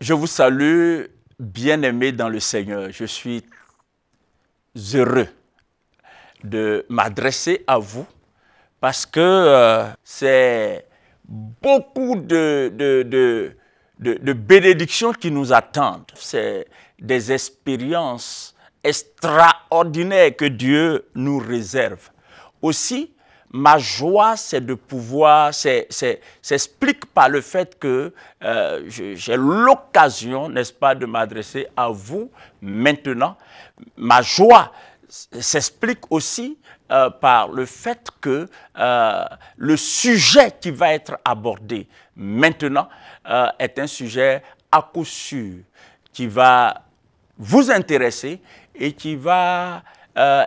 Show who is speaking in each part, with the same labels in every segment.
Speaker 1: Je vous salue, bien-aimés dans le Seigneur. Je suis heureux de m'adresser à vous parce que euh, c'est beaucoup de, de, de, bénédictions qui nous attendent. C'est des expériences extraordinaires que Dieu nous réserve. Aussi, ma joie, c'est de pouvoir, s'explique par le fait que euh, j'ai l'occasion, n'est-ce pas, de m'adresser à vous maintenant. Ma joie s'explique aussi euh, par le fait que euh, le sujet qui va être abordé maintenant est un sujet à coup sûr qui va vous intéresser et qui va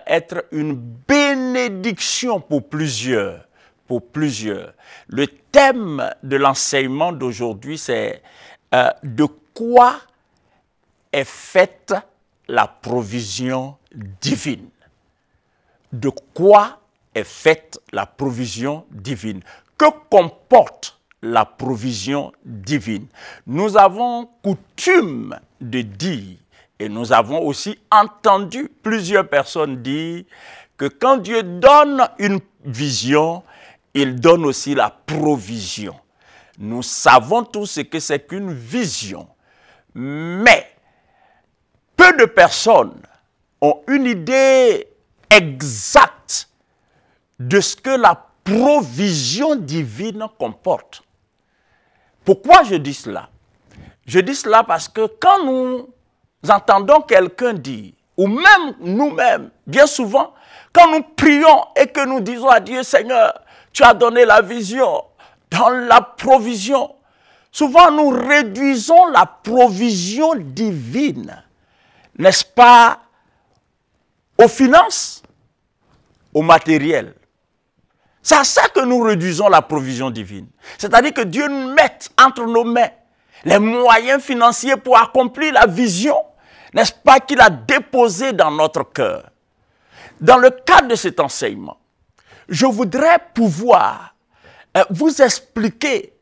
Speaker 1: être une belle bénédiction pour plusieurs, pour plusieurs. Le thème de l'enseignement d'aujourd'hui, c'est euh, de quoi est faite la provision divine. De quoi est faite la provision divine Que comporte la provision divine Nous avons coutume de dire, et nous avons aussi entendu plusieurs personnes dire que quand Dieu donne une vision, il donne aussi la provision. Nous savons tous ce que c'est qu'une vision, mais peu de personnes ont une idée exacte de ce que la provision divine comporte. Pourquoi je dis cela Je dis cela parce que quand nous entendons quelqu'un dire, ou même nous-mêmes, bien souvent, quand nous prions et que nous disons à Dieu, Seigneur, tu as donné la vision dans la provision. Souvent, nous réduisons la provision divine, n'est-ce pas, aux finances, au matériel. C'est à ça que nous réduisons la provision divine. C'est-à-dire que Dieu nous met entre nos mains les moyens financiers pour accomplir la vision, n'est-ce pas, qu'il a déposée dans notre cœur. Dans le cadre de cet enseignement, je voudrais pouvoir euh, vous expliquer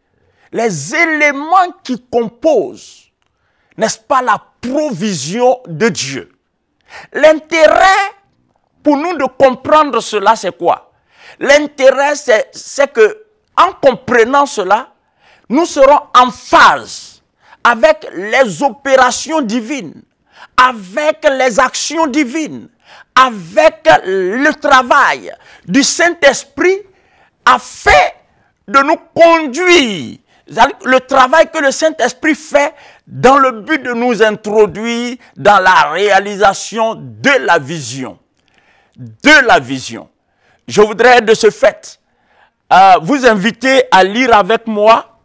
Speaker 1: les éléments qui composent, n'est-ce pas, la provision de Dieu. L'intérêt pour nous de comprendre cela, c'est quoi L'intérêt, c'est que en comprenant cela, nous serons en phase avec les opérations divines, avec les actions divines, avec le travail du Saint-Esprit, afin fait de nous conduire. Le travail que le Saint-Esprit fait dans le but de nous introduire dans la réalisation de la vision. De la vision. Je voudrais de ce fait euh, vous inviter à lire avec moi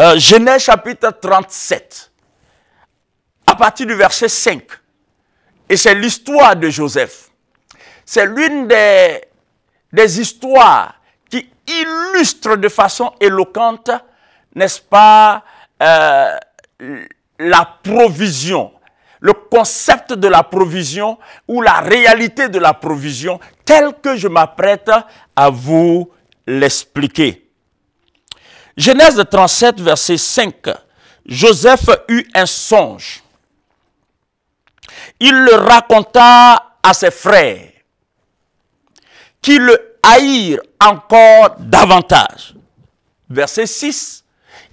Speaker 1: euh, Genèse chapitre 37, à partir du verset 5. Et c'est l'histoire de Joseph. C'est l'une des, des histoires qui illustre de façon éloquente, n'est-ce pas, euh, la provision, le concept de la provision ou la réalité de la provision telle que je m'apprête à vous l'expliquer. Genèse 37, verset 5. Joseph eut un songe il le raconta à ses frères, qui le haïrent encore davantage. Verset 6,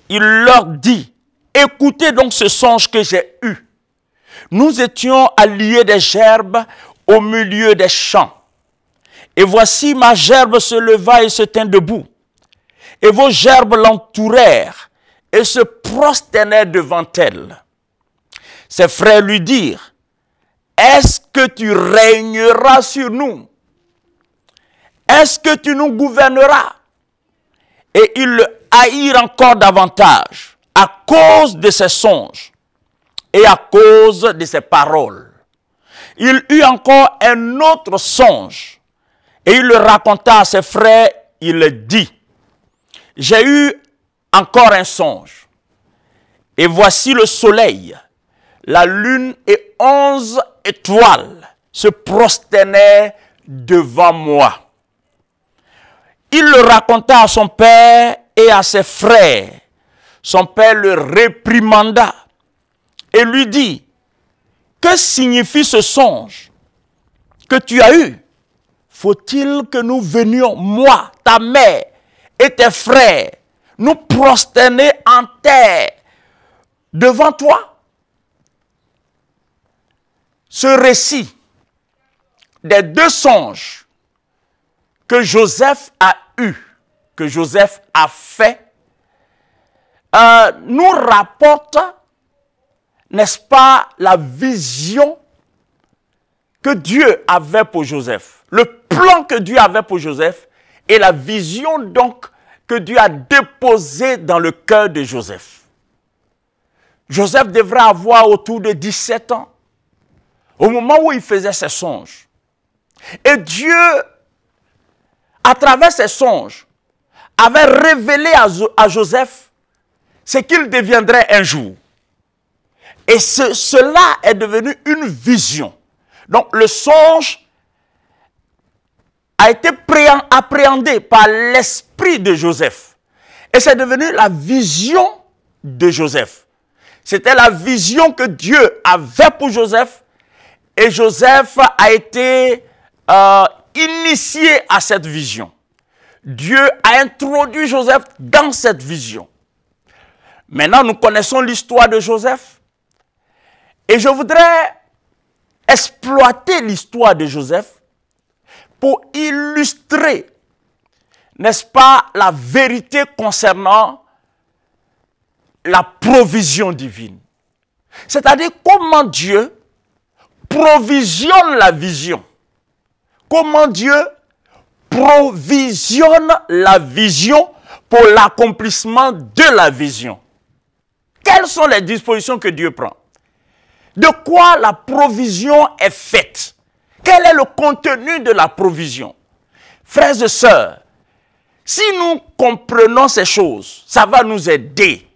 Speaker 1: il leur dit, écoutez donc ce songe que j'ai eu. Nous étions alliés des gerbes au milieu des champs. Et voici ma gerbe se leva et se tint debout. Et vos gerbes l'entourèrent et se prosternèrent devant elle. Ses frères lui dirent, est-ce que tu régneras sur nous Est-ce que tu nous gouverneras Et il le haïrent encore davantage à cause de ses songes et à cause de ses paroles. Il eut encore un autre songe et il le raconta à ses frères. Il dit, j'ai eu encore un songe et voici le soleil la lune et onze étoiles se prosternaient devant moi. Il le raconta à son père et à ses frères. Son père le réprimanda et lui dit, que signifie ce songe que tu as eu Faut-il que nous venions, moi, ta mère et tes frères, nous prosterner en terre devant toi ce récit des deux songes que Joseph a eu, que Joseph a fait, euh, nous rapporte, n'est-ce pas, la vision que Dieu avait pour Joseph, le plan que Dieu avait pour Joseph et la vision donc que Dieu a déposée dans le cœur de Joseph. Joseph devrait avoir autour de 17 ans, au moment où il faisait ses songes. Et Dieu, à travers ses songes, avait révélé à, Joseph ce qu'il deviendrait un jour. Et cela est devenu une vision. Donc le songe a été appréhendé par l'esprit de Joseph. Et c'est devenu la vision de Joseph. C'était la vision que Dieu avait pour Joseph et Joseph a été euh, initié à cette vision. Dieu a introduit Joseph dans cette vision. Maintenant, nous connaissons l'histoire de Joseph. Et je voudrais exploiter l'histoire de Joseph pour illustrer, n'est-ce pas, la vérité concernant la provision divine. C'est-à-dire comment Dieu provisionne la vision. Comment Dieu provisionne la vision pour l'accomplissement de la vision. Quelles sont les dispositions que Dieu prend De quoi la provision est faite Quel est le contenu de la provision Frères et sœurs, si nous comprenons ces choses, ça va nous aider.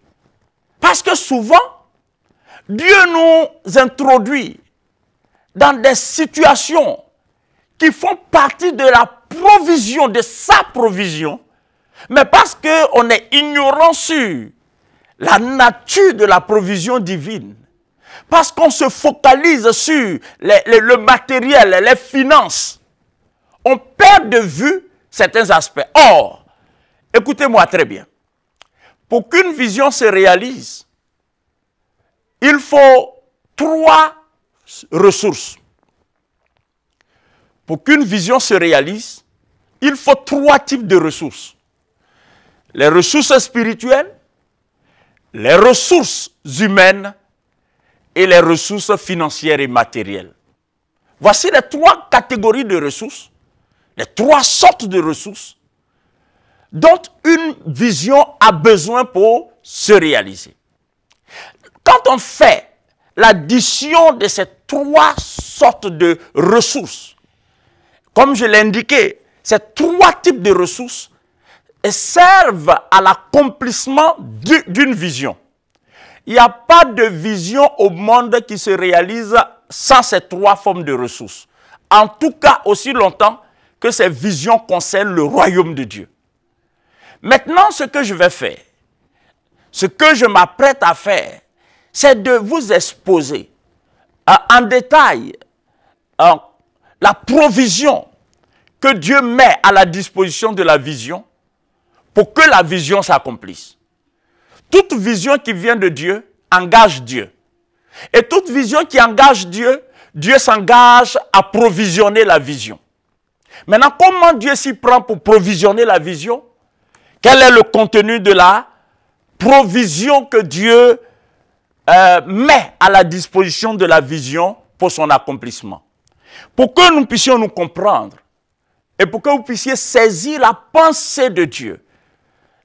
Speaker 1: Parce que souvent, Dieu nous introduit dans des situations qui font partie de la provision, de sa provision, mais parce qu'on est ignorant sur la nature de la provision divine, parce qu'on se focalise sur le matériel, les finances, on perd de vue certains aspects. Or, écoutez-moi très bien, pour qu'une vision se réalise, il faut trois ressources. Pour qu'une vision se réalise, il faut trois types de ressources. Les ressources spirituelles, les ressources humaines et les ressources financières et matérielles. Voici les trois catégories de ressources, les trois sortes de ressources dont une vision a besoin pour se réaliser. Quand on fait l'addition de ces trois sortes de ressources, comme je l'ai indiqué, ces trois types de ressources servent à l'accomplissement d'une vision. Il n'y a pas de vision au monde qui se réalise sans ces trois formes de ressources. En tout cas, aussi longtemps que ces visions concernent le royaume de Dieu. Maintenant, ce que je vais faire, ce que je m'apprête à faire, c'est de vous exposer euh, en détail euh, la provision que Dieu met à la disposition de la vision pour que la vision s'accomplisse. Toute vision qui vient de Dieu engage Dieu. Et toute vision qui engage Dieu, Dieu s'engage à provisionner la vision. Maintenant, comment Dieu s'y prend pour provisionner la vision Quel est le contenu de la provision que Dieu euh, met à la disposition de la vision pour son accomplissement. Pour que nous puissions nous comprendre et pour que vous puissiez saisir la pensée de Dieu,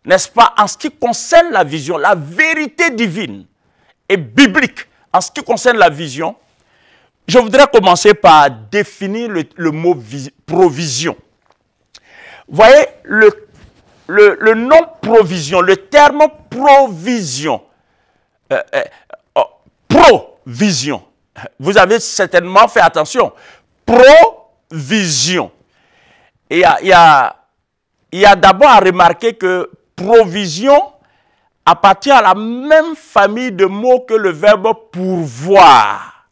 Speaker 1: n'est-ce pas, en ce qui concerne la vision, la vérité divine et biblique en ce qui concerne la vision, je voudrais commencer par définir le, mot provision. Vous voyez, le, nom provision, le terme provision, euh, euh, provision. Vous avez certainement fait attention. Provision. Il y a, d'abord à remarquer que provision appartient à la même famille de mots que le verbe pourvoir.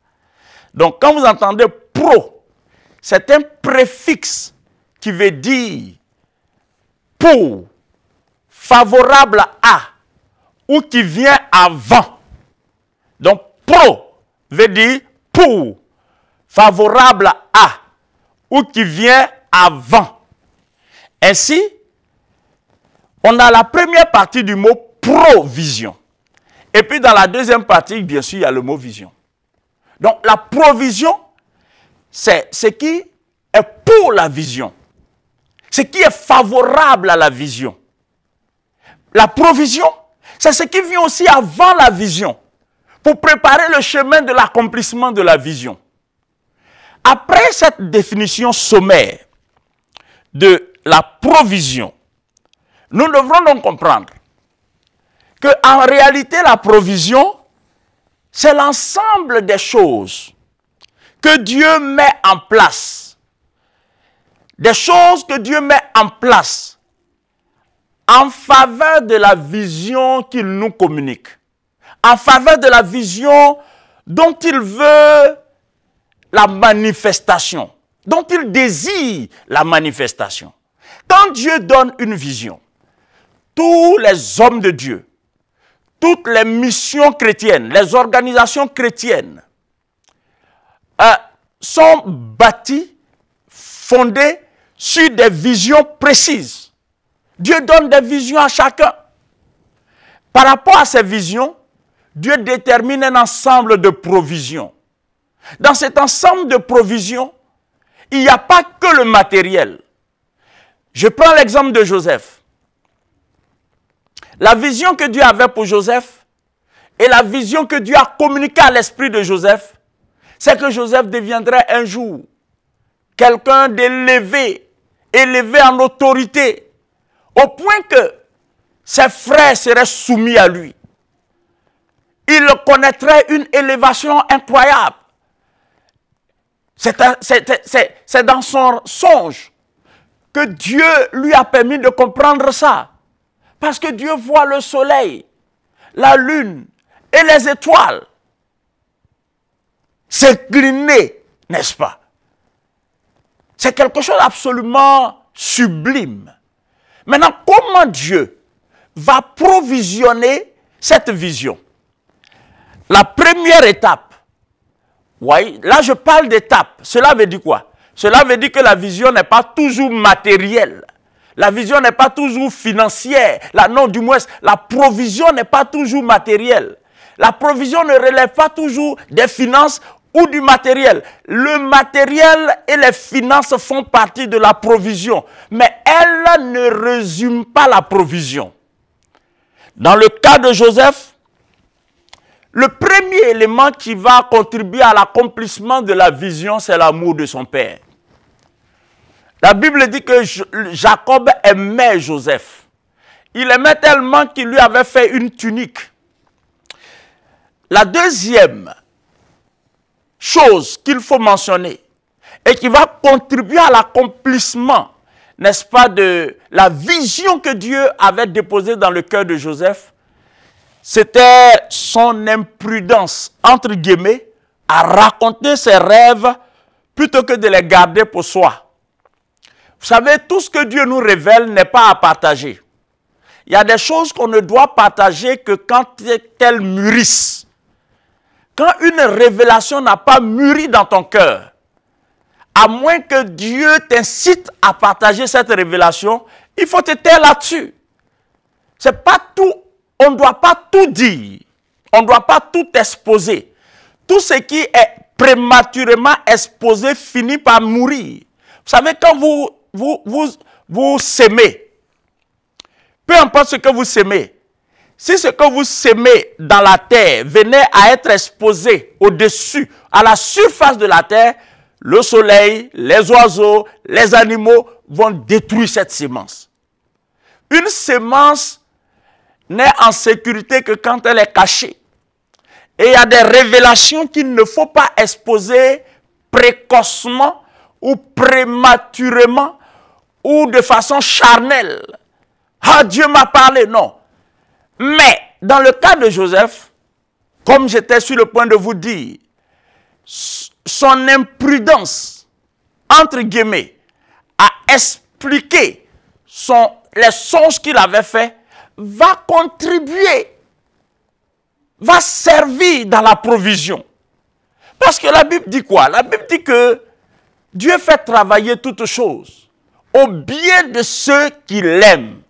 Speaker 1: Donc quand vous entendez pro, c'est un préfixe qui veut dire pour, favorable à, ou qui vient avant. Donc Pro veut dire pour, favorable à, ou qui vient avant. Ainsi, on a la première partie du mot provision. Et puis dans la deuxième partie, bien sûr, il y a le mot vision. Donc la provision, c'est ce qui est pour la vision, ce qui est favorable à la vision. La provision, c'est ce qui vient aussi avant la vision pour préparer le chemin de l'accomplissement de la vision. Après cette définition sommaire de la provision, nous devrons donc comprendre que en réalité la provision, c'est l'ensemble des choses que Dieu met en place. Des choses que Dieu met en place en faveur de la vision qu'il nous communique en faveur de la vision dont il veut la manifestation, dont il désire la manifestation. Quand Dieu donne une vision, tous les hommes de Dieu, toutes les missions chrétiennes, les organisations chrétiennes euh, sont bâties, fondées sur des visions précises. Dieu donne des visions à chacun. Par rapport à ces visions, Dieu détermine un ensemble de provisions. Dans cet ensemble de provisions, il n'y a pas que le matériel. Je prends l'exemple de Joseph. La vision que Dieu avait pour Joseph et la vision que Dieu a communiquée à l'esprit de Joseph, c'est que Joseph deviendrait un jour quelqu'un d'élevé, élevé en autorité, au point que ses frères seraient soumis à lui il connaîtrait une élévation incroyable. C'est dans son songe que Dieu lui a permis de comprendre ça. Parce que Dieu voit le soleil, la lune et les étoiles s'écliner, n'est-ce pas C'est quelque chose d'absolument sublime. Maintenant, comment Dieu va provisionner cette vision la première étape, là je parle d'étape, cela veut dire quoi Cela veut dire que la vision n'est pas toujours matérielle. La vision n'est pas toujours financière. La, non, du moins, la provision n'est pas toujours matérielle. La provision ne relève pas toujours des finances ou du matériel. Le matériel et les finances font partie de la provision, mais elle ne résume pas la provision. Dans le cas de Joseph, le premier élément qui va contribuer à l'accomplissement de la vision, c'est l'amour de son père. La Bible dit que Jacob aimait Joseph. Il aimait tellement qu'il lui avait fait une tunique. La deuxième chose qu'il faut mentionner et qui va contribuer à l'accomplissement, n'est-ce pas, de la vision que Dieu avait déposée dans le cœur de Joseph, c'était son imprudence, entre guillemets, à raconter ses rêves plutôt que de les garder pour soi. Vous savez, tout ce que Dieu nous révèle n'est pas à partager. Il y a des choses qu'on ne doit partager que quand elles mûrissent. Quand une révélation n'a pas mûri dans ton cœur, à moins que Dieu t'incite à partager cette révélation, il faut te taire là-dessus. Ce n'est pas tout on ne doit pas tout dire, on ne doit pas tout exposer. Tout ce qui est prématurément exposé finit par mourir. Vous savez, quand vous, vous, vous, vous peu importe ce que vous semez, si ce que vous semez dans la terre venait à être exposé au-dessus, à la surface de la terre, le soleil, les oiseaux, les animaux vont détruire cette semence. Une semence n'est en sécurité que quand elle est cachée. Et il y a des révélations qu'il ne faut pas exposer précocement ou prématurément ou de façon charnelle. Ah, Dieu m'a parlé, non. Mais dans le cas de Joseph, comme j'étais sur le point de vous dire, son imprudence, entre guillemets, a expliqué son, les songes qu'il avait faits va contribuer, va servir dans la provision. Parce que la Bible dit quoi La Bible dit que Dieu fait travailler toutes choses au bien de ceux qui l'aiment.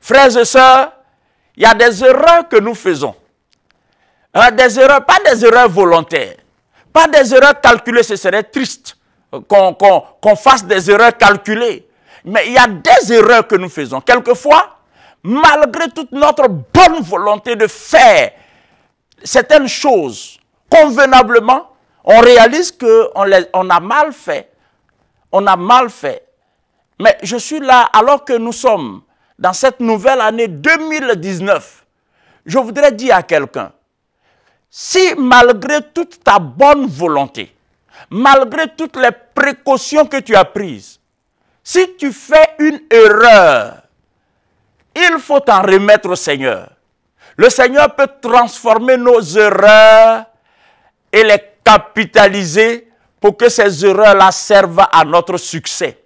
Speaker 1: Frères et sœurs, il y a des erreurs que nous faisons. Hein, des erreurs, pas des erreurs volontaires, pas des erreurs calculées, ce serait triste qu'on fasse des erreurs calculées. Mais il y a des erreurs que nous faisons. Quelquefois, malgré toute notre bonne volonté de faire certaines choses convenablement, on réalise qu'on on a mal fait. On a mal fait. Mais je suis là alors que nous sommes dans cette nouvelle année 2019. Je voudrais dire à quelqu'un, si malgré toute ta bonne volonté, malgré toutes les précautions que tu as prises, si tu fais une erreur, il faut en remettre au Seigneur. Le Seigneur peut transformer nos erreurs et les capitaliser pour que ces erreurs-là servent à notre succès.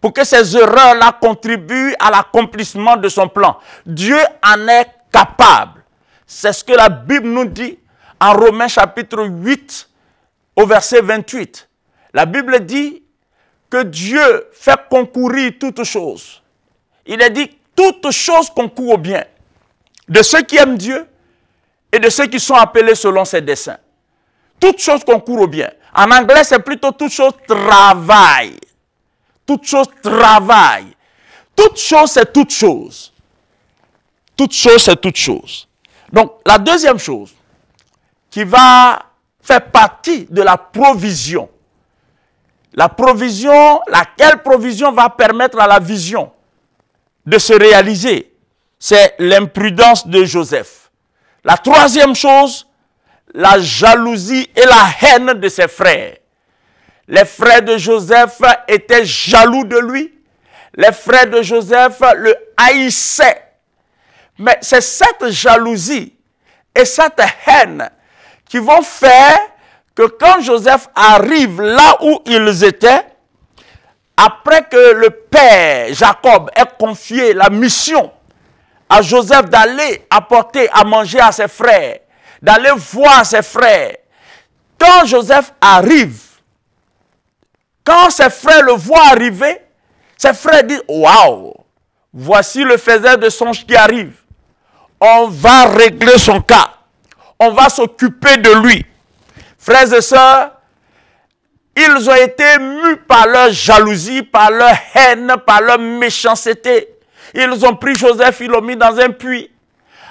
Speaker 1: Pour que ces erreurs-là contribuent à l'accomplissement de son plan. Dieu en est capable. C'est ce que la Bible nous dit en Romains chapitre 8 au verset 28. La Bible dit que Dieu fait concourir toutes choses. Il est dit toutes choses concourent au bien de ceux qui aiment Dieu et de ceux qui sont appelés selon ses desseins. Toutes choses concourent au bien. En anglais, c'est plutôt toute choses travail. Toutes choses travail. Toute chose, c'est toute chose. Toute chose, c'est toute chose. Donc, la deuxième chose qui va faire partie de la provision, la provision, laquelle provision va permettre à la vision de se réaliser, c'est l'imprudence de Joseph. La troisième chose, la jalousie et la haine de ses frères. Les frères de Joseph étaient jaloux de lui. Les frères de Joseph le haïssaient. Mais c'est cette jalousie et cette haine qui vont faire que quand Joseph arrive là où ils étaient, après que le père Jacob ait confié la mission à Joseph d'aller apporter à manger à ses frères, d'aller voir ses frères, quand Joseph arrive, quand ses frères le voient arriver, ses frères disent Waouh, voici le faisel de songe qui arrive. On va régler son cas. On va s'occuper de lui. Frères et sœurs, ils ont été mus par leur jalousie, par leur haine, par leur méchanceté. Ils ont pris Joseph, ils l'ont mis dans un puits.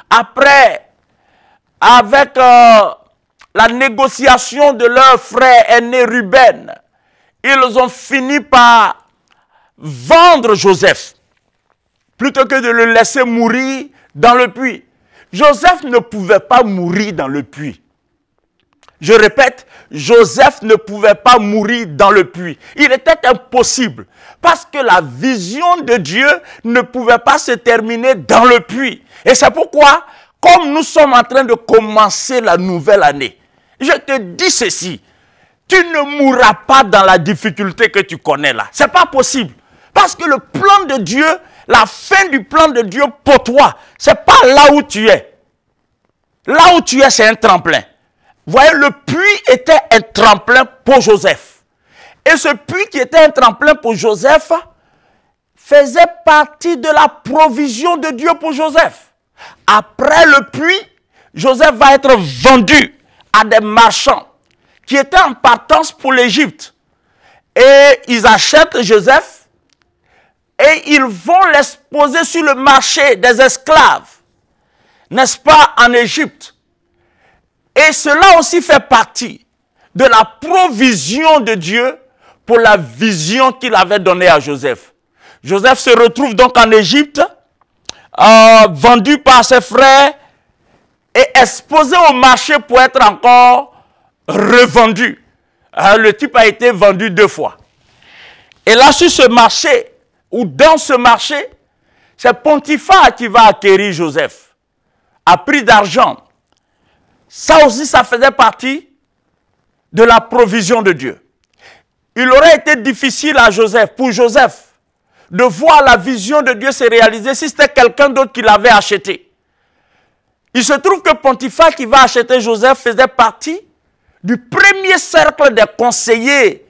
Speaker 1: Après, avec euh, la négociation de leur frère aîné Ruben, ils ont fini par vendre Joseph plutôt que de le laisser mourir dans le puits. Joseph ne pouvait pas mourir dans le puits. Je répète, Joseph ne pouvait pas mourir dans le puits. Il était impossible parce que la vision de Dieu ne pouvait pas se terminer dans le puits. Et c'est pourquoi, comme nous sommes en train de commencer la nouvelle année, je te dis ceci, tu ne mourras pas dans la difficulté que tu connais là. C'est pas possible. Parce que le plan de Dieu, la fin du plan de Dieu pour toi, c'est pas là où tu es. Là où tu es, c'est un tremplin. Voyez, le puits était un tremplin pour Joseph. Et ce puits qui était un tremplin pour Joseph faisait partie de la provision de Dieu pour Joseph. Après le puits, Joseph va être vendu à des marchands qui étaient en partance pour l'Égypte. Et ils achètent Joseph et ils vont l'exposer sur le marché des esclaves, n'est-ce pas, en Égypte. Et cela aussi fait partie de la provision de Dieu pour la vision qu'il avait donnée à Joseph. Joseph se retrouve donc en Égypte, euh, vendu par ses frères et exposé au marché pour être encore revendu. Hein, le type a été vendu deux fois. Et là, sur ce marché, ou dans ce marché, c'est Pontifat qui va acquérir Joseph à prix d'argent. Ça aussi, ça faisait partie de la provision de Dieu. Il aurait été difficile à Joseph, pour Joseph, de voir la vision de Dieu se réaliser si c'était quelqu'un d'autre qui l'avait acheté. Il se trouve que Pontifat qui va acheter Joseph faisait partie du premier cercle des conseillers,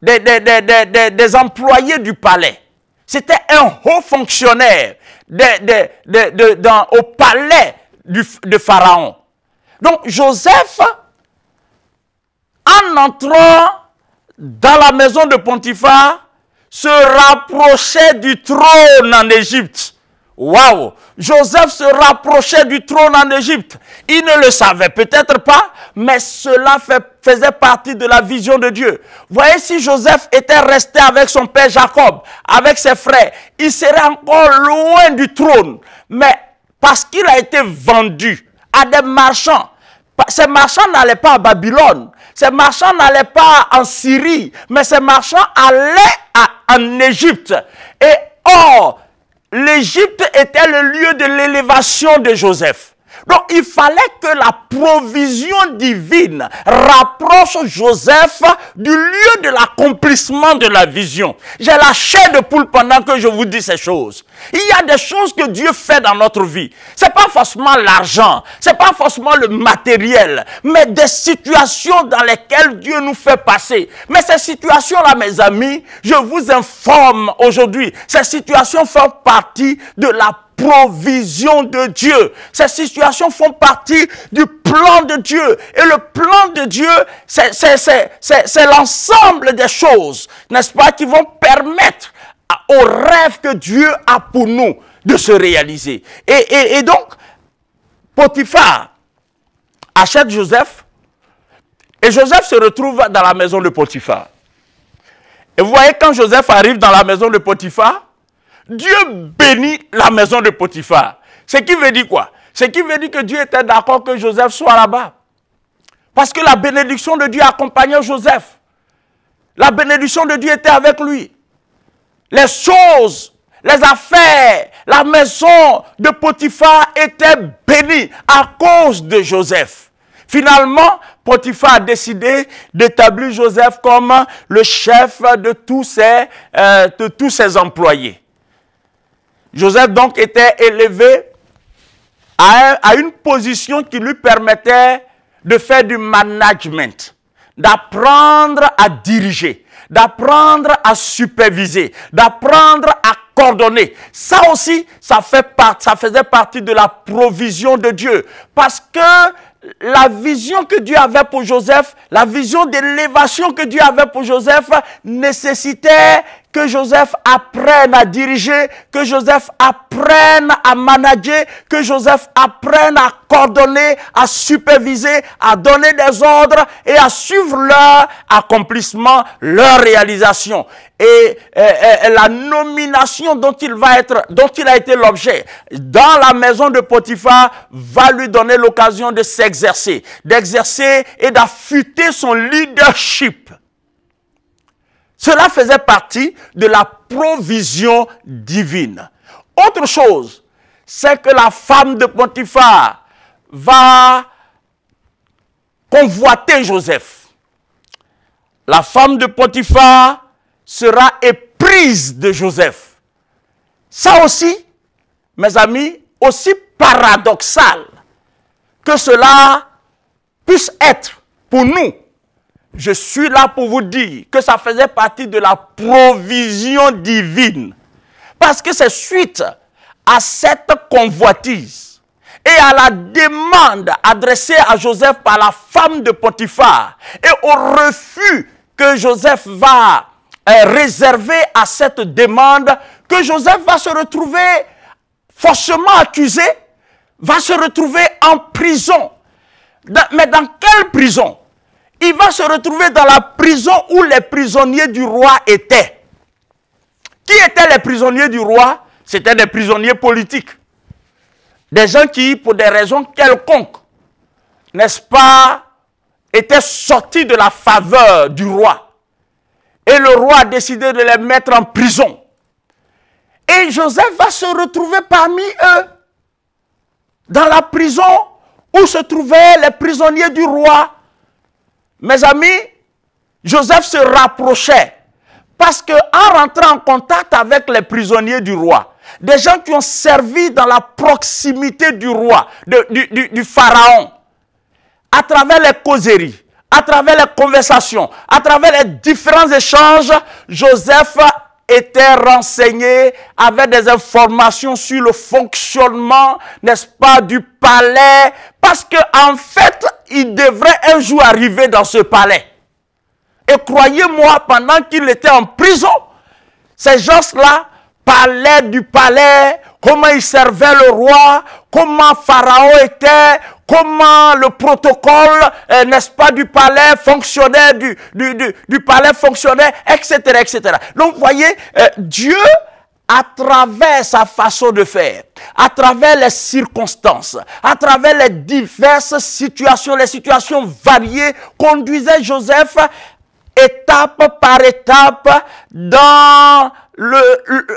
Speaker 1: des, employés du palais. C'était un haut fonctionnaire au palais de Pharaon. Donc Joseph, en entrant dans la maison de Pontifar, se rapprochait du trône en Égypte. Waouh Joseph se rapprochait du trône en Égypte. Il ne le savait peut-être pas, mais cela faisait partie de la vision de Dieu. Voyez, si Joseph était resté avec son père Jacob, avec ses frères, il serait encore loin du trône. Mais parce qu'il a été vendu, à des marchands. Ces marchands n'allaient pas à Babylone, ces marchands n'allaient pas en Syrie, mais ces marchands allaient en Égypte. Et or, l'Égypte était le lieu de l'élévation de Joseph. Donc il fallait que la provision divine rapproche Joseph du lieu de l'accomplissement de la vision. J'ai la chair de poule pendant que je vous dis ces choses. Il y a des choses que Dieu fait dans notre vie. C'est pas forcément l'argent, c'est pas forcément le matériel, mais des situations dans lesquelles Dieu nous fait passer. Mais ces situations-là, mes amis, je vous informe aujourd'hui, ces situations font partie de la provision de Dieu. Ces situations font partie du plan de Dieu. Et le plan de Dieu, c'est l'ensemble des choses, n'est-ce pas, qui vont permettre au rêve que Dieu a pour nous de se réaliser. Et, donc, Potiphar achète Joseph et Joseph se retrouve dans la maison de Potiphar. Et vous voyez, quand Joseph arrive dans la maison de Potiphar, Dieu bénit la maison de Potiphar. Ce qui veut dire quoi Ce qui veut dire que Dieu était d'accord que Joseph soit là-bas. Parce que la bénédiction de Dieu accompagnait Joseph. La bénédiction de Dieu était avec lui. Les choses, les affaires, la maison de Potiphar était bénie à cause de Joseph. Finalement, Potiphar a décidé d'établir Joseph comme le chef de tous ses, euh, de tous ses employés. Joseph donc était élevé à, une position qui lui permettait de faire du management, d'apprendre à diriger, d'apprendre à superviser, d'apprendre à coordonner. Ça aussi, ça, fait ça faisait partie de la provision de Dieu. Parce que la vision que Dieu avait pour Joseph, la vision d'élévation que Dieu avait pour Joseph nécessitait que Joseph apprenne à diriger, que Joseph apprenne à manager, que Joseph apprenne à coordonner, à superviser, à donner des ordres et à suivre leur accomplissement, leur réalisation. Et, la nomination dont il va être, dont il a été l'objet dans la maison de Potiphar va lui donner l'occasion de s'exercer, d'exercer et d'affûter son leadership. Cela faisait partie de la provision divine. Autre chose, c'est que la femme de Potiphar va convoiter Joseph. La femme de Potiphar sera éprise de Joseph. Ça aussi, mes amis, aussi paradoxal que cela puisse être pour nous, je suis là pour vous dire que ça faisait partie de la provision divine. Parce que c'est suite à cette convoitise et à la demande adressée à Joseph par la femme de Potiphar et au refus que Joseph va euh, réserver à cette demande que Joseph va se retrouver forcément accusé, va se retrouver en prison. Mais dans quelle prison il va se retrouver dans la prison où les prisonniers du roi étaient. Qui étaient les prisonniers du roi C'étaient des prisonniers politiques. Des gens qui, pour des raisons quelconques, n'est-ce pas, étaient sortis de la faveur du roi. Et le roi a décidé de les mettre en prison. Et Joseph va se retrouver parmi eux, dans la prison où se trouvaient les prisonniers du roi. Mes amis, Joseph se rapprochait parce qu'en rentrant en contact avec les prisonniers du roi, des gens qui ont servi dans la proximité du roi, du, pharaon, à travers les causeries, à travers les conversations, à travers les différents échanges, Joseph était renseigné avec des informations sur le fonctionnement, n'est-ce pas, du palais. Parce que, en fait, il devrait un jour arriver dans ce palais. Et croyez-moi, pendant qu'il était en prison, ces gens-là parlaient du palais, comment ils servaient le roi, comment Pharaon était, comment le protocole, euh, n'est-ce pas, du palais fonctionnait, du, du, palais fonctionnait, etc., etc. Donc, voyez, euh, Dieu à travers sa façon de faire, à travers les circonstances, à travers les diverses situations, les situations variées, conduisait Joseph étape par étape dans le,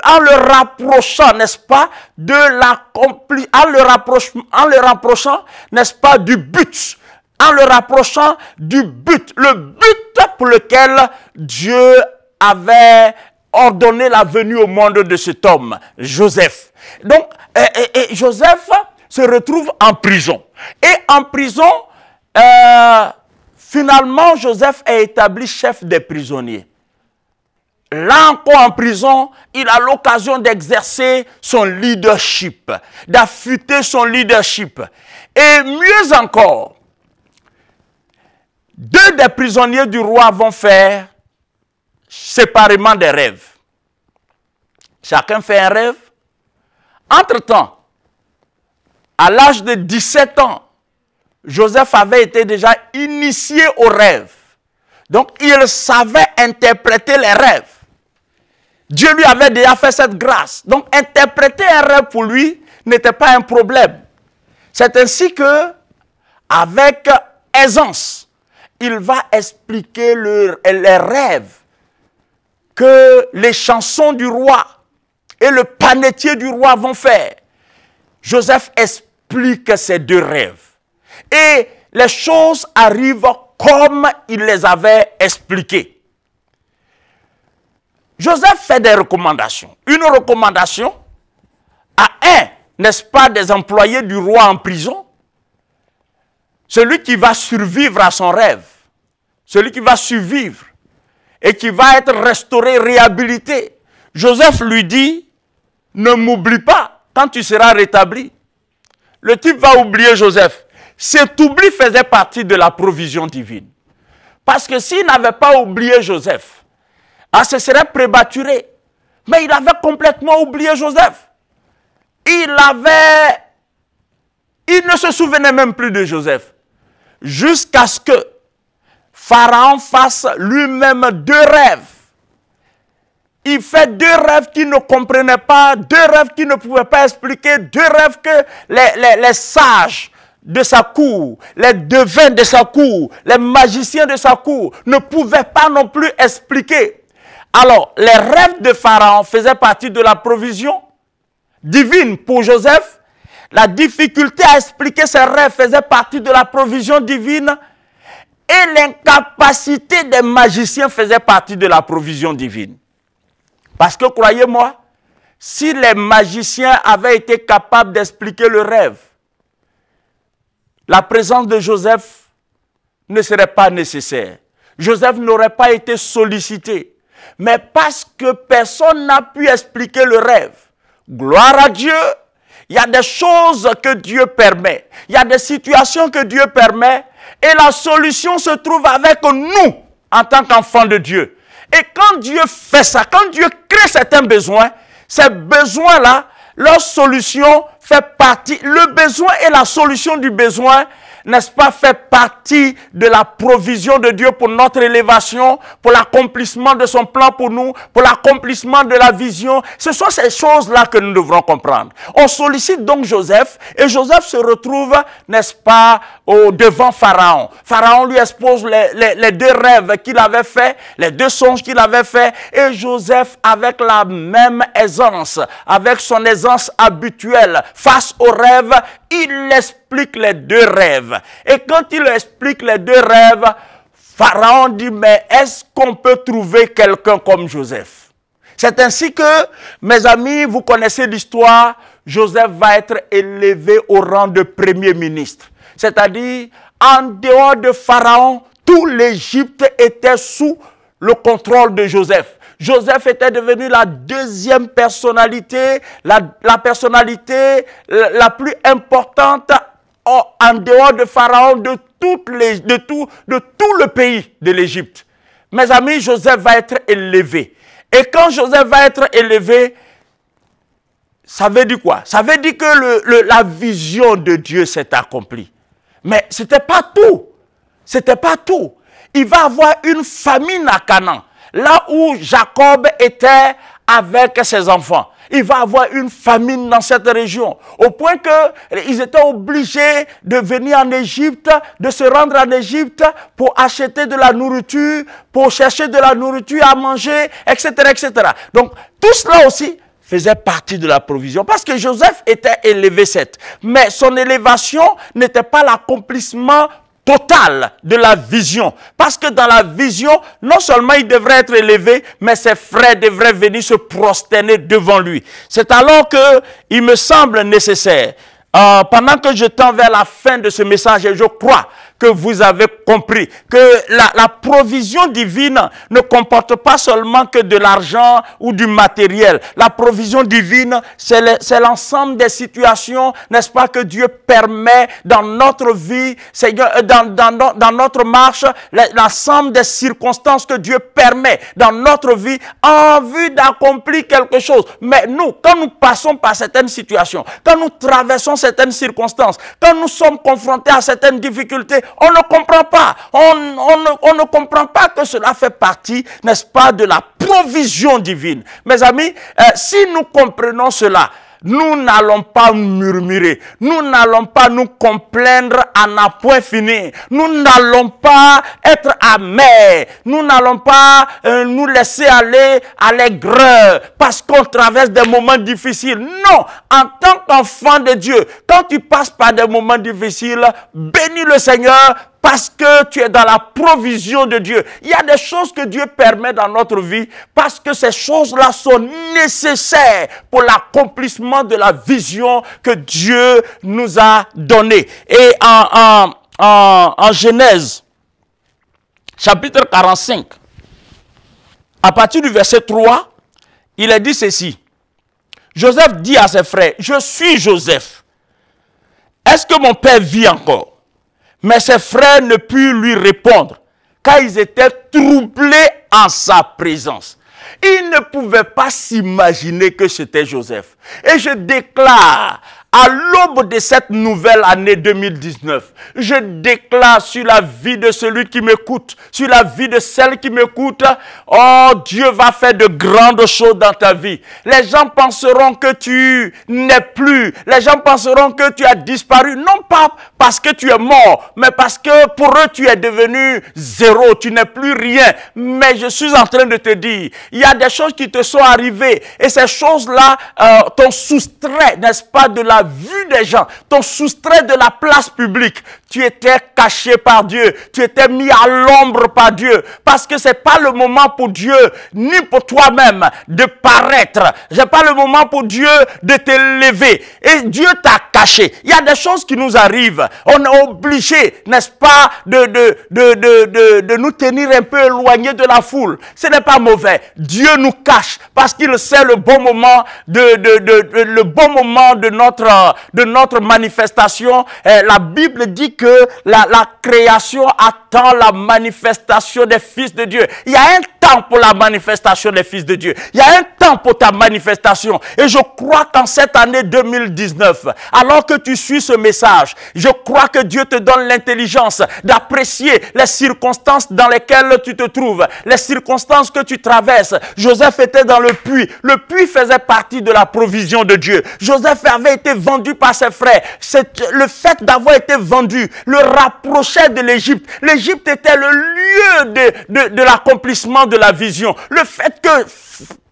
Speaker 1: en le rapprochant, n'est-ce pas, de l'accompli, en le rapprochant, en le rapprochant, n'est-ce pas, du but, en le rapprochant du but, le but pour lequel Dieu avait ordonné la venue au monde de cet homme, Joseph. Donc, et, Joseph se retrouve en prison. Et en prison, euh, finalement, Joseph est établi chef des prisonniers. Là encore en prison, il a l'occasion d'exercer son leadership, d'affûter son leadership. Et mieux encore, deux des prisonniers du roi vont faire séparément des rêves. Chacun fait un rêve. Entre-temps, à l'âge de 17 ans, Joseph avait été déjà initié aux rêves. Donc, il savait interpréter les rêves. Dieu lui avait déjà fait cette grâce. Donc, interpréter un rêve pour lui n'était pas un problème. C'est ainsi que, avec aisance, il va expliquer les rêves que les chansons du roi et le panetier du roi vont faire. Joseph explique ces deux rêves. Et les choses arrivent comme il les avait expliquées. Joseph fait des recommandations. Une recommandation à un, n'est-ce pas, des employés du roi en prison, celui qui va survivre à son rêve, celui qui va survivre et qui va être restauré, réhabilité. Joseph lui dit, ne m'oublie pas quand tu seras rétabli. Le type va oublier Joseph. Cet oubli faisait partie de la provision divine. Parce que s'il n'avait pas oublié Joseph, ah, ce serait prématuré. Mais il avait complètement oublié Joseph. Il avait... Il ne se souvenait même plus de Joseph. Jusqu'à ce que Pharaon fasse lui-même deux rêves. Il fait deux rêves qu'il ne comprenait pas, deux rêves qu'il ne pouvait pas expliquer, deux rêves que les, sages de sa cour, les devins de sa cour, les magiciens de sa cour ne pouvaient pas non plus expliquer. Alors, les rêves de Pharaon faisaient partie de la provision divine pour Joseph. La difficulté à expliquer ses rêves faisait partie de la provision divine et l'incapacité des magiciens faisait partie de la provision divine. Parce que croyez-moi, si les magiciens avaient été capables d'expliquer le rêve, la présence de Joseph ne serait pas nécessaire. Joseph n'aurait pas été sollicité. Mais parce que personne n'a pu expliquer le rêve, gloire à Dieu, il y a des choses que Dieu permet, il y a des situations que Dieu permet et la solution se trouve avec nous en tant qu'enfants de Dieu. Et quand Dieu fait ça, quand Dieu crée certains besoins, ces besoins-là, leur solution fait partie. Le besoin est la solution du besoin n'est-ce pas, fait partie de la provision de Dieu pour notre élévation, pour l'accomplissement de son plan pour nous, pour l'accomplissement de la vision. Ce sont ces choses-là que nous devrons comprendre. On sollicite donc Joseph et Joseph se retrouve, n'est-ce pas, devant Pharaon. Pharaon lui expose les, les deux rêves qu'il avait faits, les deux songes qu'il avait faits et Joseph, avec la même aisance, avec son aisance habituelle, face aux rêves il explique les deux rêves. Et quand il explique les deux rêves, Pharaon dit, mais est-ce qu'on peut trouver quelqu'un comme Joseph C'est ainsi que, mes amis, vous connaissez l'histoire, Joseph va être élevé au rang de premier ministre. C'est-à-dire, en dehors de Pharaon, tout l'Égypte était sous le contrôle de Joseph. Joseph était devenu la deuxième personnalité, la, personnalité la, plus importante en, dehors de Pharaon de, tout, le pays de l'Égypte. Mes amis, Joseph va être élevé. Et quand Joseph va être élevé, ça veut dire quoi Ça veut dire que la vision de Dieu s'est accomplie. Mais ce n'était pas tout. Ce n'était pas tout. Il va avoir une famine à Canaan. Là où Jacob était avec ses enfants. Il va avoir une famine dans cette région. Au point qu'ils étaient obligés de venir en Égypte, de se rendre en Égypte pour acheter de la nourriture, pour chercher de la nourriture à manger, etc. etc. Donc, tout cela aussi faisait partie de la provision. Parce que Joseph était élevé 7. Mais son élévation n'était pas l'accomplissement Total de la vision. Parce que dans la vision, non seulement il devrait être élevé, mais ses frères devraient venir se prosterner devant lui. C'est alors que il me semble nécessaire, euh, pendant que je tends vers la fin de ce message, et je crois que vous avez compris que la, la provision divine ne comporte pas seulement que de l'argent ou du matériel. La provision divine, c'est l'ensemble des situations, n'est-ce pas, que Dieu permet dans notre vie, Seigneur, euh, dans, dans, dans notre marche, l'ensemble des circonstances que Dieu permet dans notre vie en vue d'accomplir quelque chose. Mais nous, quand nous passons par certaines situations, quand nous traversons certaines circonstances, quand nous sommes confrontés à certaines difficultés, on ne comprend pas. On, ne comprend pas que cela fait partie, n'est-ce pas, de la provision divine. Mes amis, euh, si nous comprenons cela, nous n'allons pas murmurer. Nous n'allons pas nous complaindre à un point fini. Nous n'allons pas être amers. Nous n'allons pas euh, nous laisser aller à l'aigreur parce qu'on traverse des moments difficiles. Non, en tant qu'enfant de Dieu, quand tu passes par des moments difficiles, bénis le Seigneur parce que tu es dans la provision de Dieu. Il y a des choses que Dieu permet dans notre vie parce que ces choses-là sont nécessaires pour l'accomplissement de la vision que Dieu nous a donnée. Et en, Genèse, chapitre 45, à partir du verset 3, il est dit ceci. Joseph dit à ses frères, je suis Joseph. Est-ce que mon père vit encore mais ses frères ne purent lui répondre, car ils étaient troublés en sa présence. Ils ne pouvaient pas s'imaginer que c'était Joseph. Et je déclare à l'aube de cette nouvelle année 2019, je déclare sur la vie de celui qui m'écoute, sur la vie de celle qui m'écoute, oh Dieu va faire de grandes choses dans ta vie. Les gens penseront que tu n'es plus, les gens penseront que tu as disparu, non pas parce que tu es mort, mais parce que pour eux tu es devenu zéro, tu n'es plus rien. Mais je suis en train de te dire, il y a des choses qui te sont arrivées et ces choses-là euh, t'ont soustrait, n'est-ce pas, de la vu des gens, t'ont soustrait de la place publique, tu étais caché par Dieu. Tu étais mis à l'ombre par Dieu. Parce que c'est pas le moment pour Dieu, ni pour toi-même, de paraître. C'est pas le moment pour Dieu de lever. Et Dieu t'a caché. Il y a des choses qui nous arrivent. On est obligé, n'est-ce pas, de, de, de, de, nous tenir un peu éloignés de la foule. Ce n'est pas mauvais. Dieu nous cache parce qu'il sait le bon moment de, le bon moment de notre, de notre manifestation. Eh, la Bible dit que la, création attend la manifestation des fils de Dieu. Il y a un pour la manifestation des fils de Dieu. Il y a un temps pour ta manifestation. Et je crois qu'en cette année 2019, alors que tu suis ce message, je crois que Dieu te donne l'intelligence d'apprécier les circonstances dans lesquelles tu te trouves, les circonstances que tu traverses. Joseph était dans le puits. Le puits faisait partie de la provision de Dieu. Joseph avait été vendu par ses frères. Le fait d'avoir été vendu le rapprochait de l'Égypte. L'Égypte était le lieu de, de, de l'accomplissement de la vision, le fait que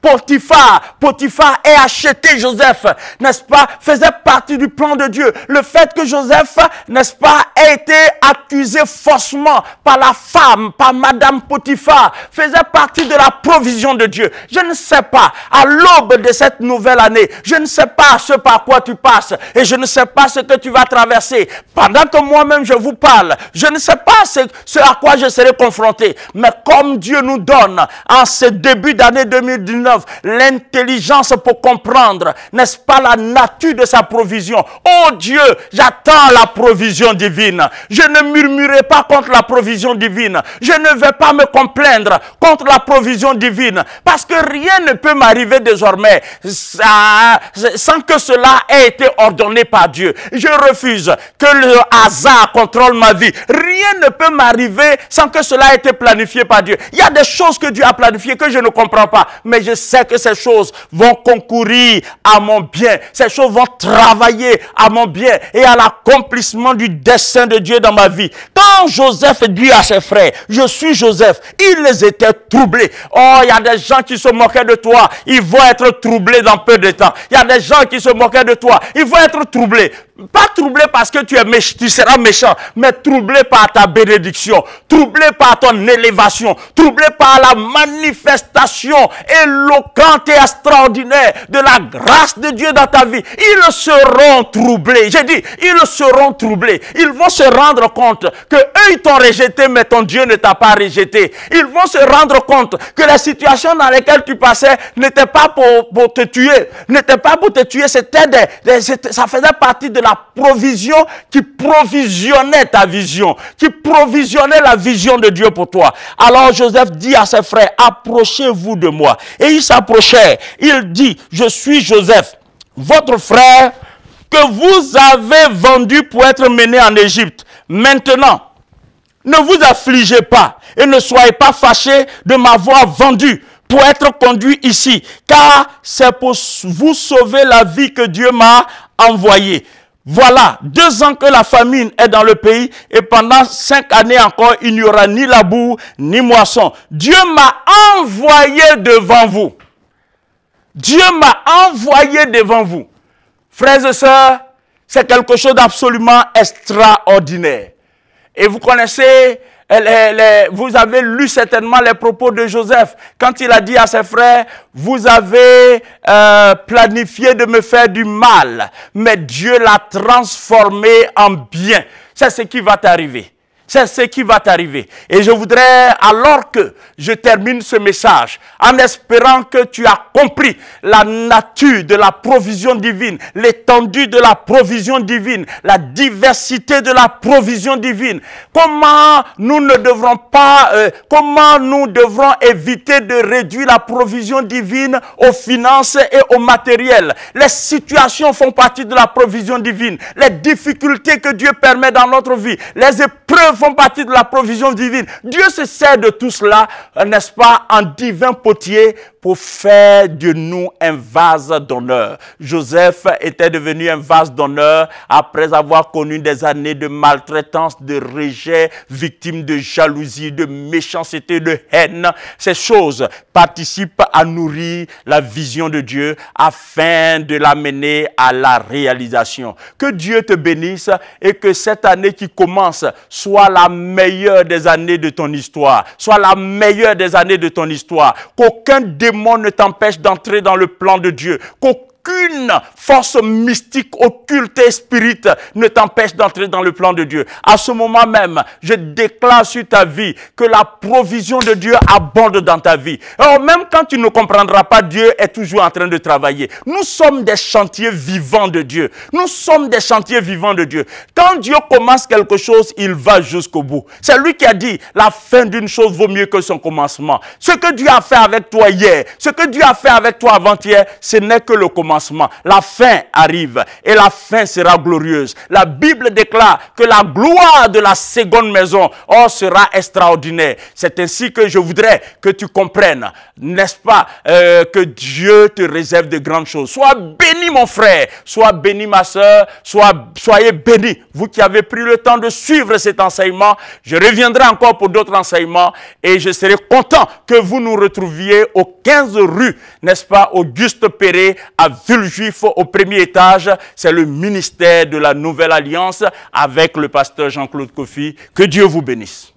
Speaker 1: Potiphar. Potiphar ait acheté Joseph, n'est-ce pas, faisait partie du plan de Dieu. Le fait que Joseph, n'est-ce pas, ait été accusé faussement par la femme, par Madame Potiphar, faisait partie de la provision de Dieu. Je ne sais pas, à l'aube de cette nouvelle année, je ne sais pas ce par quoi tu passes et je ne sais pas ce que tu vas traverser. Pendant que moi-même je vous parle, je ne sais pas ce à quoi je serai confronté. Mais comme Dieu nous donne en ce début d'année 2019, l'intelligence pour comprendre, n'est-ce pas, la nature de sa provision. Oh Dieu, j'attends la provision divine. Je ne murmurerai pas contre la provision divine. Je ne vais pas me complaindre contre la provision divine parce que rien ne peut m'arriver désormais sans que cela ait été ordonné par Dieu. Je refuse que le hasard contrôle ma vie. Rien ne peut m'arriver sans que cela ait été planifié par Dieu. Il y a des choses que Dieu a planifiées que je ne comprends pas, mais je sais que ces choses vont concourir à mon bien. Ces choses vont travailler à mon bien et à l'accomplissement du dessein de Dieu dans ma vie. Quand Joseph dit à ses frères, je suis Joseph, ils les étaient troublés. Oh, il y a des gens qui se moquaient de toi. Ils vont être troublés dans peu de temps. Il y a des gens qui se moquaient de toi. Ils vont être troublés. Pas troublé parce que tu, es méchant, tu seras méchant, mais troublé par ta bénédiction, troublé par ton élévation, troublé par la manifestation éloquente et extraordinaire de la grâce de Dieu dans ta vie. Ils seront troublés. J'ai dit, ils seront troublés. Ils vont se rendre compte que eux, ils t'ont rejeté, mais ton Dieu ne t'a pas rejeté. Ils vont se rendre compte que la situation dans laquelle tu passais n'était pas pour, pour, te tuer, n'était pas pour te tuer, c'était ça faisait partie de la provision qui provisionnait ta vision, qui provisionnait la vision de Dieu pour toi. Alors Joseph dit à ses frères, approchez-vous de moi. Et ils s'approchèrent. Il dit, je suis Joseph, votre frère que vous avez vendu pour être mené en Égypte. Maintenant, ne vous affligez pas et ne soyez pas fâchés de m'avoir vendu pour être conduit ici, car c'est pour vous sauver la vie que Dieu m'a envoyé. Voilà, deux ans que la famine est dans le pays et pendant cinq années encore, il n'y aura ni labour, ni moisson. Dieu m'a envoyé devant vous. Dieu m'a envoyé devant vous. Frères et sœurs, c'est quelque chose d'absolument extraordinaire. Et vous connaissez vous avez lu certainement les propos de Joseph quand il a dit à ses frères, vous avez euh, planifié de me faire du mal, mais Dieu l'a transformé en bien. C'est ce qui va t'arriver. C'est ce qui va t'arriver. Et je voudrais, alors que je termine ce message, en espérant que tu as compris la nature de la provision divine, l'étendue de la provision divine, la diversité de la provision divine, comment nous ne devrons pas, euh, comment nous devrons éviter de réduire la provision divine aux finances et au matériel. Les situations font partie de la provision divine, les difficultés que Dieu permet dans notre vie, les épreuves font partie de la provision divine. Dieu se sert de tout cela, n'est-ce pas, en divin potier pour faire de nous un vase d'honneur. Joseph était devenu un vase d'honneur après avoir connu des années de maltraitance, de rejet, victime de jalousie, de méchanceté, de haine. Ces choses participent à nourrir la vision de Dieu afin de l'amener à la réalisation. Que Dieu te bénisse et que cette année qui commence soit la meilleure des années de ton histoire, soit la meilleure des années de ton histoire. Qu'aucun démon ne t'empêche d'entrer dans le plan de Dieu. Qu'aucun aucune force mystique, occulte et spirite ne t'empêche d'entrer dans le plan de Dieu. À ce moment même, je déclare sur ta vie que la provision de Dieu abonde dans ta vie. Alors même quand tu ne comprendras pas, Dieu est toujours en train de travailler. Nous sommes des chantiers vivants de Dieu. Nous sommes des chantiers vivants de Dieu. Quand Dieu commence quelque chose, il va jusqu'au bout. C'est lui qui a dit, la fin d'une chose vaut mieux que son commencement. Ce que Dieu a fait avec toi hier, ce que Dieu a fait avec toi avant-hier, ce n'est que le commencement la fin arrive et la fin sera glorieuse. La Bible déclare que la gloire de la seconde maison oh, sera extraordinaire. C'est ainsi que je voudrais que tu comprennes, n'est-ce pas, euh, que Dieu te réserve de grandes choses. Sois béni mon frère, sois béni ma soeur, soyez béni. Vous qui avez pris le temps de suivre cet enseignement, je reviendrai encore pour d'autres enseignements et je serai content que vous nous retrouviez aux 15 rues, n'est-ce pas, Auguste Perret à le juif au premier étage, c'est le ministère de la Nouvelle Alliance avec le pasteur Jean-Claude Koffi. Que Dieu vous bénisse.